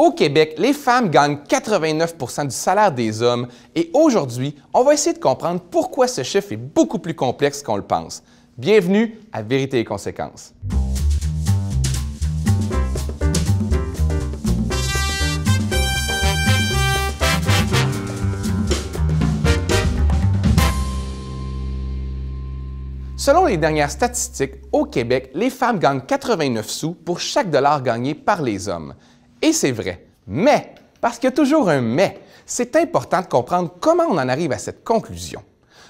Au Québec, les femmes gagnent 89 du salaire des hommes et aujourd'hui, on va essayer de comprendre pourquoi ce chiffre est beaucoup plus complexe qu'on le pense. Bienvenue à Vérité et conséquences. Selon les dernières statistiques, au Québec, les femmes gagnent 89 sous pour chaque dollar gagné par les hommes. Et c'est vrai. Mais, parce qu'il y a toujours un mais, c'est important de comprendre comment on en arrive à cette conclusion.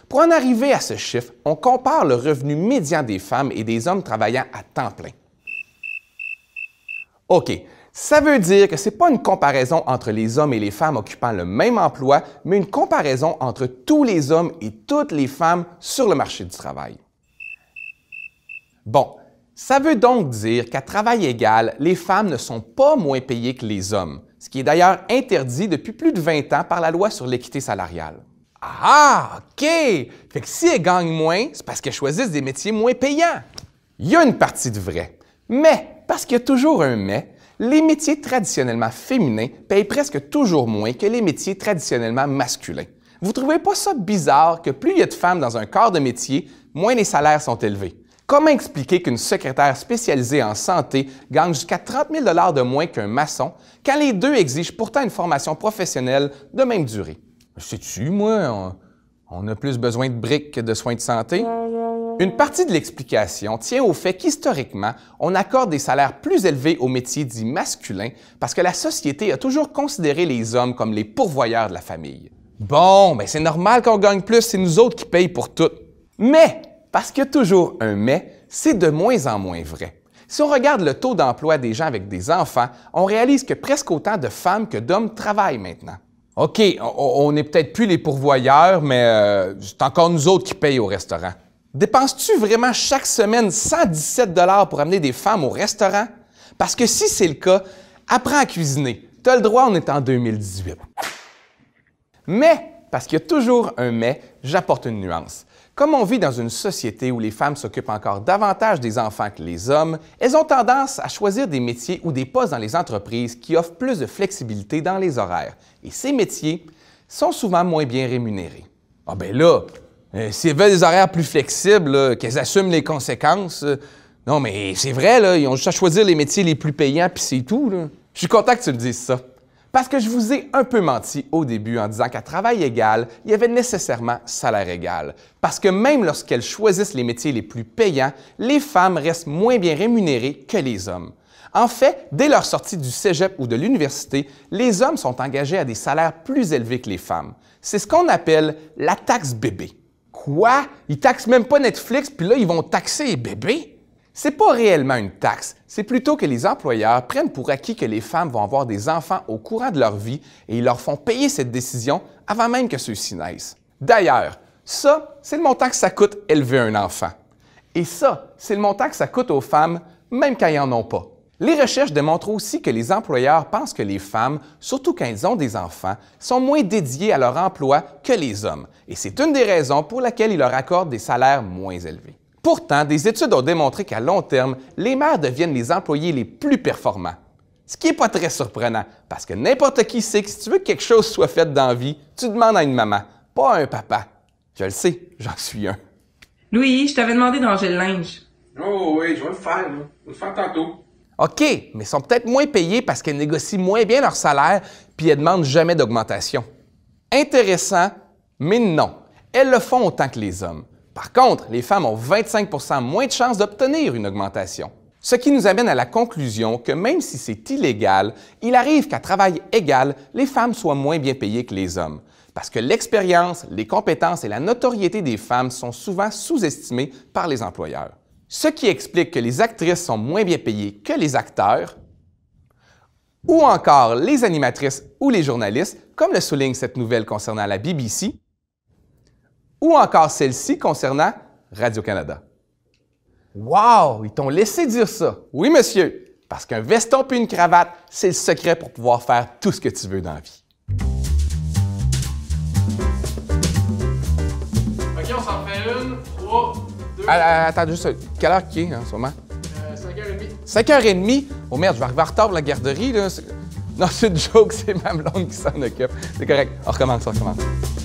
Pour en arriver à ce chiffre, on compare le revenu médian des femmes et des hommes travaillant à temps plein. OK, ça veut dire que ce n'est pas une comparaison entre les hommes et les femmes occupant le même emploi, mais une comparaison entre tous les hommes et toutes les femmes sur le marché du travail. Bon, ça veut donc dire qu'à travail égal, les femmes ne sont pas moins payées que les hommes, ce qui est d'ailleurs interdit depuis plus de 20 ans par la loi sur l'équité salariale. Ah, OK! Fait que si elles gagnent moins, c'est parce qu'elles choisissent des métiers moins payants. Il y a une partie de vrai. Mais, parce qu'il y a toujours un mais, les métiers traditionnellement féminins payent presque toujours moins que les métiers traditionnellement masculins. Vous trouvez pas ça bizarre que plus il y a de femmes dans un corps de métier, moins les salaires sont élevés? Comment expliquer qu'une secrétaire spécialisée en santé gagne jusqu'à 30 000 de moins qu'un maçon, quand les deux exigent pourtant une formation professionnelle de même durée? Sais-tu, moi, on, a plus besoin de briques que de soins de santé? Une partie de l'explication tient au fait qu'historiquement, on accorde des salaires plus élevés aux métiers dits masculins parce que la société a toujours considéré les hommes comme les pourvoyeurs de la famille. Bon, mais ben, c'est normal qu'on gagne plus, c'est nous autres qui payons pour tout. Mais parce qu'il y a toujours un mais, c'est de moins en moins vrai. Si on regarde le taux d'emploi des gens avec des enfants, on réalise que presque autant de femmes que d'hommes travaillent maintenant. OK, on n'est peut-être plus les pourvoyeurs, mais euh, c'est encore nous autres qui payent au restaurant. Dépenses-tu vraiment chaque semaine 117 dollars pour amener des femmes au restaurant? Parce que si c'est le cas, apprends à cuisiner. T'as le droit, on est en 2018. Mais parce qu'il y a toujours un mais, j'apporte une nuance. Comme on vit dans une société où les femmes s'occupent encore davantage des enfants que les hommes, elles ont tendance à choisir des métiers ou des postes dans les entreprises qui offrent plus de flexibilité dans les horaires. Et ces métiers sont souvent moins bien rémunérés. Ah ben là, euh, s'ils veulent des horaires plus flexibles, qu'elles assument les conséquences. Euh, non mais c'est vrai, là, ils ont juste à choisir les métiers les plus payants, puis c'est tout. Je suis content que tu me dises ça. Parce que je vous ai un peu menti au début en disant qu'à travail égal, il y avait nécessairement salaire égal. Parce que même lorsqu'elles choisissent les métiers les plus payants, les femmes restent moins bien rémunérées que les hommes. En fait, dès leur sortie du cégep ou de l'université, les hommes sont engagés à des salaires plus élevés que les femmes. C'est ce qu'on appelle la taxe bébé. Quoi? Ils taxent même pas Netflix, puis là, ils vont taxer les bébés? C'est pas réellement une taxe, c'est plutôt que les employeurs prennent pour acquis que les femmes vont avoir des enfants au courant de leur vie et ils leur font payer cette décision avant même que ceux-ci naissent. D'ailleurs, ça, c'est le montant que ça coûte élever un enfant. Et ça, c'est le montant que ça coûte aux femmes, même quand elles n'en ont pas. Les recherches démontrent aussi que les employeurs pensent que les femmes, surtout quand elles ont des enfants, sont moins dédiées à leur emploi que les hommes. Et c'est une des raisons pour laquelle ils leur accordent des salaires moins élevés. Pourtant, des études ont démontré qu'à long terme, les mères deviennent les employés les plus performants. Ce qui n'est pas très surprenant, parce que n'importe qui sait que si tu veux que quelque chose soit fait dans la vie, tu demandes à une maman, pas à un papa. Je le sais, j'en suis un. Louis, je t'avais demandé de ranger le linge. Oh oui, je vais le faire, je vais le faire tantôt. OK, mais ils sont peut-être moins payés parce qu'elles négocient moins bien leur salaire puis elles demandent jamais d'augmentation. Intéressant, mais non. Elles le font autant que les hommes. Par contre, les femmes ont 25 moins de chances d'obtenir une augmentation. Ce qui nous amène à la conclusion que même si c'est illégal, il arrive qu'à travail égal, les femmes soient moins bien payées que les hommes, parce que l'expérience, les compétences et la notoriété des femmes sont souvent sous-estimées par les employeurs. Ce qui explique que les actrices sont moins bien payées que les acteurs, ou encore les animatrices ou les journalistes, comme le souligne cette nouvelle concernant la BBC, ou encore celle-ci concernant Radio-Canada. Wow! Ils t'ont laissé dire ça! Oui, monsieur, parce qu'un veston puis une cravate, c'est le secret pour pouvoir faire tout ce que tu veux dans la vie. OK, on s'en fait une, trois, deux... Ah, ah attends, juste, quelle heure qu'il est hein, en ce moment? Euh, 5h30. 5h30? Oh merde, je vais arriver en retard pour la garderie, là. Non, c'est une joke, c'est ma blonde qui s'en occupe. C'est correct, on recommence, on recommence.